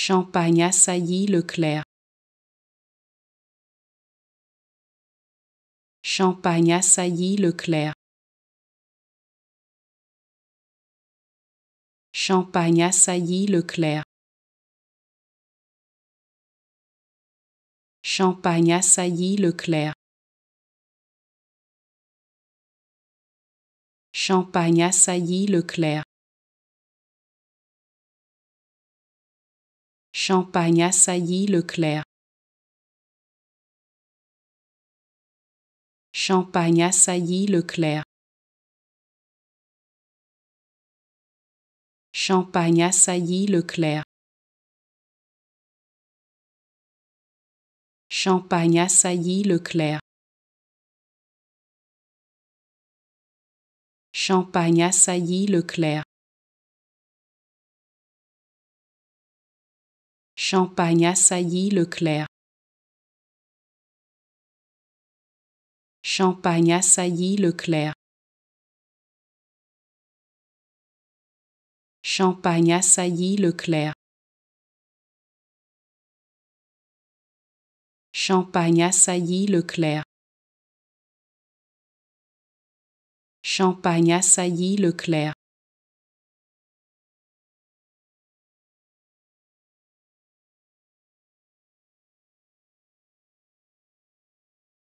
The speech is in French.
Champagne assaillit Leclerc. Champagne assaillit Clair Champagne assaillit Leclerc. Champagne assaillit Clair Champagne assaillit Leclerc. Champagne assaillit clair. Champagne assaillit clair. Champagne assaillit clair. Champagne assaillit clair. Champagne assaillit clair. Champagne assaillit Leclerc. Champagne assaillit Clair. Champagne assaillit Clair. Champagne assaillit Clair. Champagne Le Clair.